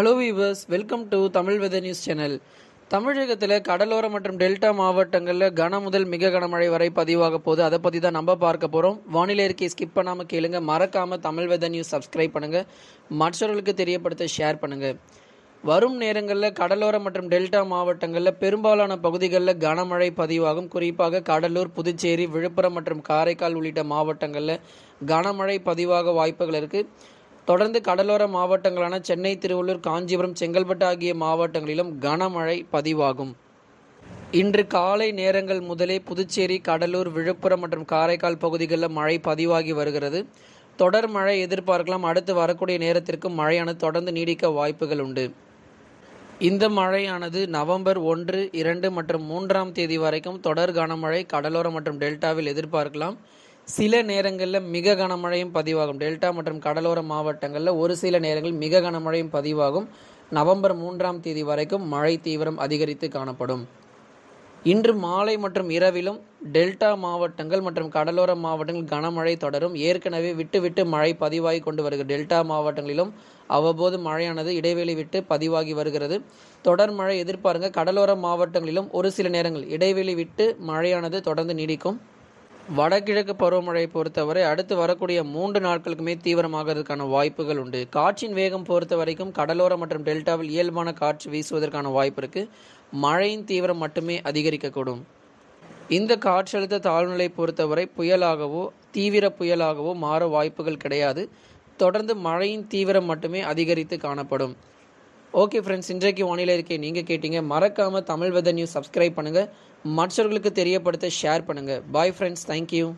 hello viewers welcome to Tamil weather news channel தமிழகத்தில் கடலோர மற்றும் டெல்டா மாவட்டங்களில் கன முதல் மிக கனமழை வரை பதிவாக போகுது அதை பற்றி தான் நம்ம பார்க்க போகிறோம் வானிலை இருக்கை ஸ்கிப் பண்ணாமல் கேளுங்க மறக்காமல் தமிழ் வெதர் நியூஸ் சப்ஸ்கிரைப் பண்ணுங்கள் மற்றவர்களுக்கு தெரியப்படுத்த ஷேர் பண்ணுங்கள் வரும் நேரங்களில் கடலோர மற்றும் டெல்டா மாவட்டங்களில் பெரும்பாலான பகுதிகளில் கனமழை பதிவாகும் குறிப்பாக கடலூர் புதுச்சேரி விழுப்புரம் மற்றும் காரைக்கால் உள்ளிட்ட மாவட்டங்களில் கனமழை பதிவாக வாய்ப்புகள் இருக்குது தொடர்ந்து கடலோர மாவட்டங்களான சென்னை திருவள்ளூர் காஞ்சிபுரம் செங்கல்பட்டு ஆகிய மாவட்டங்களிலும் கனமழை பதிவாகும் இன்று காலை நேரங்கள் முதலே புதுச்சேரி கடலூர் விழுப்புரம் மற்றும் காரைக்கால் பகுதிகளில் மழை பதிவாகி வருகிறது தொடர் மழை எதிர்பார்க்கலாம் அடுத்து வரக்கூடிய நேரத்திற்கு மழையானது தொடர்ந்து நீடிக்க வாய்ப்புகள் உண்டு இந்த மழையானது நவம்பர் ஒன்று இரண்டு மற்றும் மூன்றாம் தேதி வரைக்கும் தொடர் கனமழை கடலோரம் மற்றும் டெல்டாவில் எதிர்பார்க்கலாம் சில நேரங்களில் மிக கனமழையும் பதிவாகும் டெல்டா மற்றும் கடலோர மாவட்டங்களில் ஒரு சில நேரங்களில் மிக கனமழையும் பதிவாகும் நவம்பர் மூன்றாம் தேதி வரைக்கும் மழை தீவிரம் அதிகரித்து காணப்படும் இன்று மாலை மற்றும் இரவிலும் டெல்டா மாவட்டங்கள் மற்றும் கடலோர மாவட்டங்கள் கனமழை தொடரும் ஏற்கனவே விட்டு விட்டு மழை பதிவாகி கொண்டு வருகிறது டெல்டா மாவட்டங்களிலும் அவ்வப்போது மழையானது இடைவெளி விட்டு பதிவாகி வருகிறது தொடர் மழை எதிர்பாருங்க கடலோர மாவட்டங்களிலும் ஒரு சில நேரங்கள் இடைவெளி விட்டு மழையானது தொடர்ந்து நீடிக்கும் வடகிழக்கு பருவமழை பொறுத்தவரை அடுத்து வரக்கூடிய மூன்று நாட்களுக்குமே தீவிரமாகிறதுக்கான வாய்ப்புகள் உண்டு காற்றின் வேகம் பொறுத்த வரைக்கும் கடலோரம் மற்றும் டெல்டாவில் இயல்பான காற்று வீசுவதற்கான வாய்ப்பு இருக்கு மழையின் தீவிரம் மட்டுமே அதிகரிக்கக்கூடும் இந்த காற்றழுத்த தாழ்நிலை பொறுத்தவரை புயலாகவோ தீவிர புயலாகவோ மாற வாய்ப்புகள் கிடையாது தொடர்ந்து மழையின் தீவிரம் மட்டுமே அதிகரித்து காணப்படும் ஓகே ஃப்ரெண்ட்ஸ் இன்றைக்கு வானிலை இருக்கே நீங்கள் கேட்டீங்க மறக்காமல் தமிழ் வெதர் நியூஸ் சப்ஸ்கிரைப் பண்ணுங்கள் மற்றவர்களுக்கு தெரியப்படுத்த ஷேர் பண்ணுங்கள் பாய் ஃப்ரெண்ட்ஸ் தேங்க்யூ